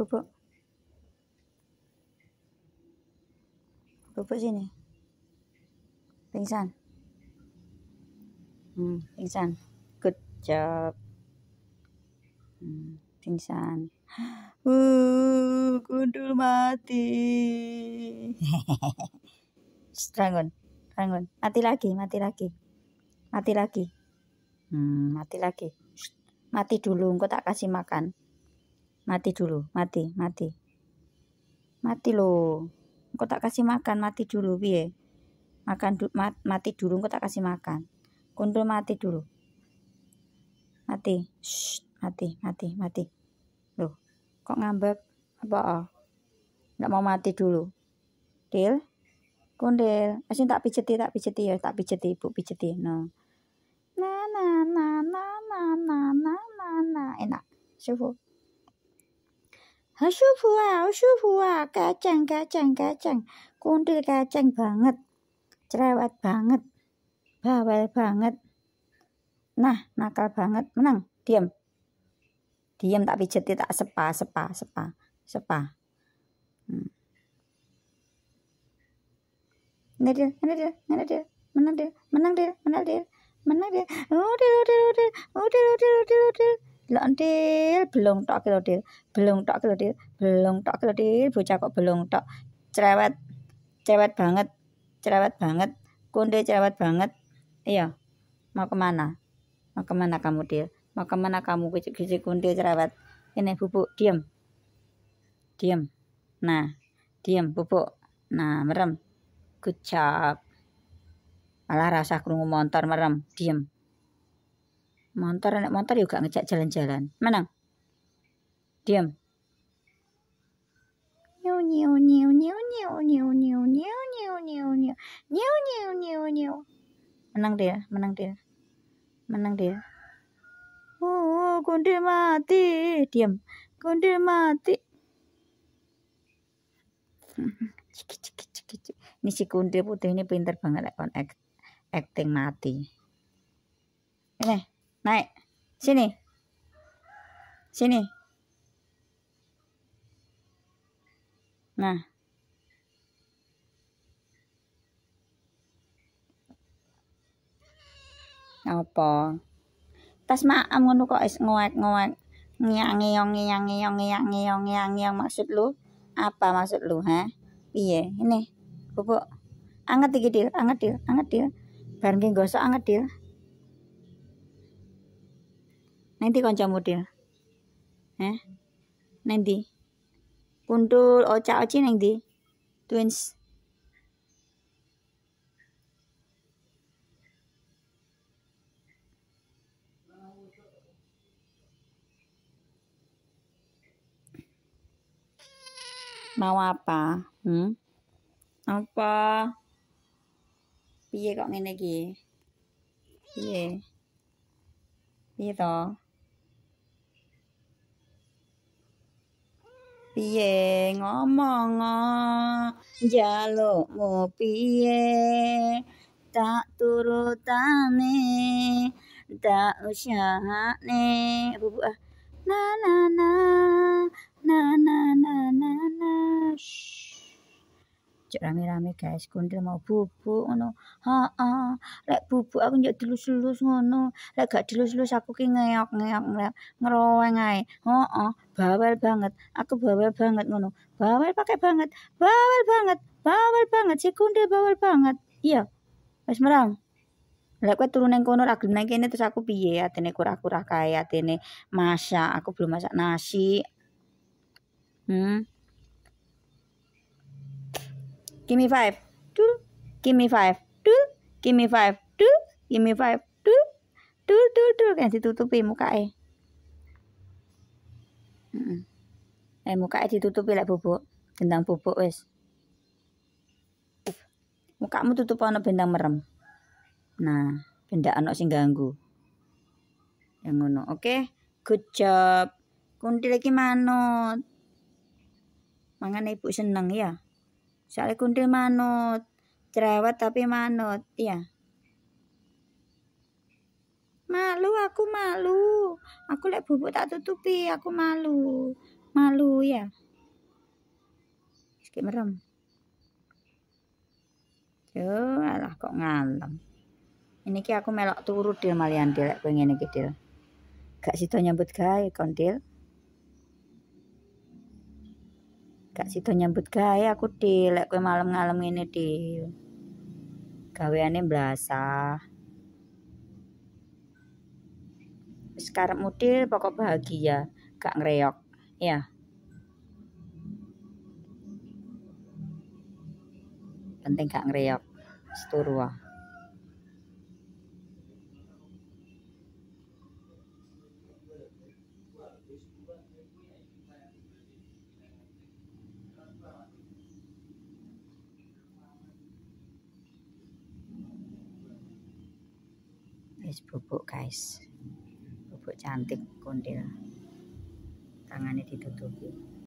bubuk, bubuk sini. Pingsan. Hmm, pingsan. Good job. Hmm, pingsan. Uh, gundul mati. Strangon. bangun, Mati lagi, mati lagi. Mati lagi. Hmm, mati lagi. Mati dulu, engkau tak kasih makan. Mati dulu, mati, mati. Mati lo kok tak kasih makan, mati dulu piye? Makan du mat, mati dulu kok tak kasih makan. Kondol mati dulu. Mati. Shh, mati, mati, mati. lo kok ngambek? Apa ah? nggak mau mati dulu. deal Kondel, asin eh, tak pijeti, tak pijeti ya, tak pijeti, Bu pijeti. No. Na na na na na na na na na. Enak. Syukur ah, kacang, kacang, kacang, kuntil kacang banget, cerewet banget, bawel banget. Nah, nakal banget, menang, diam. Diam tak pijet, tak sepa, sepa, sepa, sepa. Hmm. dia, mana dia, mana dia, menang dia, menang dia, menang dia, menang dia. Udah, udah, udah, udah, udah, udah, udah, udah delok belum tok kilo dil belum tok kilo dil belum tok kilo dil bocah kok belum tak cerewet cerewet banget cerewet banget kunde cerewet banget iya mau kemana mau kemana kamu dia mau kemana kamu gizi kunde cerewet ini bubuk diam diam nah diam bubuk nah merem good job malah rasa kerungu motor merem diam Motor anak motor juga ngejak jalan-jalan. Menang. Diam. Nyu nyu nyu nyu nyu nyu nyu nyu nyu nyu nyu nyu nyu Menang dia, menang dia. Menang dia. Oh, gondel mati. Diam. Gondel mati. Ciki ciki ciki ciki. Ini si gondel putih ini pintar banget on acting mati. Ini. Naik. Sini. Sini. Nah. Apa? Tas maam ngono kok es ngoek ngoek ngiang ngiang ngiang-ngiang-ngiang-ngiang-ngiang-ngiang-ngiang? ngiang ngiang maksud lu? Apa maksud lu, ha? Iya, Ini. Bubuk. Anget dikit dia Anget, dia Anget, dia Bareng gosok anget, dia Nanti kancamu model, Eh? Nanti. Kuntul oca oci nanti. Twins. Mau apa? Hmm? Apa? Piye kok ngene iki? Piye? Piye toh? piye ngomong oh. jalukmu piye tak turutane tak usahane bubuh ah. na na na na na Cek rame-rame guys, kuntil mau bubuk ngono. ha, Lek bubuk aku njok delus-delus ngono. Lek gak dilus delus aku ki ngeok-ngeok ngeroweng ae. Heeh, bawel banget. Aku bawel banget ngono. Bawel pakai banget. Bawel banget. Bawel banget si kuntil bawel banget. Iya. Wis merang. lek kowe turu ning kono ra gelem nang kene terus aku piye atene kura-kura kaya atene masak, aku belum masak nasi. Hmm give me five, two. give me five, two. give me five, two. give me five, two. Two, two, two. Kan ditutupi muka eh. Hmm. Eh muka eh ditutupi lah bubuk, bintang bubuk wes. Muka mu tutup ana bendang merem. Nah, benda anak sing ganggu. Yang ngono, oke. Okay? Good job. Kunti lagi manut. Mangan ibu seneng ya. Soalnya kuntil manut, cerewet tapi manut, ya. Malu aku malu. Aku lek bubuk tak tutupi, aku malu. Malu ya. Sikit merem. Yo, alah kok ngalem Ini ki aku melok turu dil malian dil pengen gitu Gak sido nyambut gawe kon gak sido nyambut gaya aku di lek malam-malam ini di gaweane blasah sekarang karepmu pokok bahagia gak ngreok ya penting gak ngreok seturuah wis bubuk guys bubuk cantik kondil tangannya ditutupi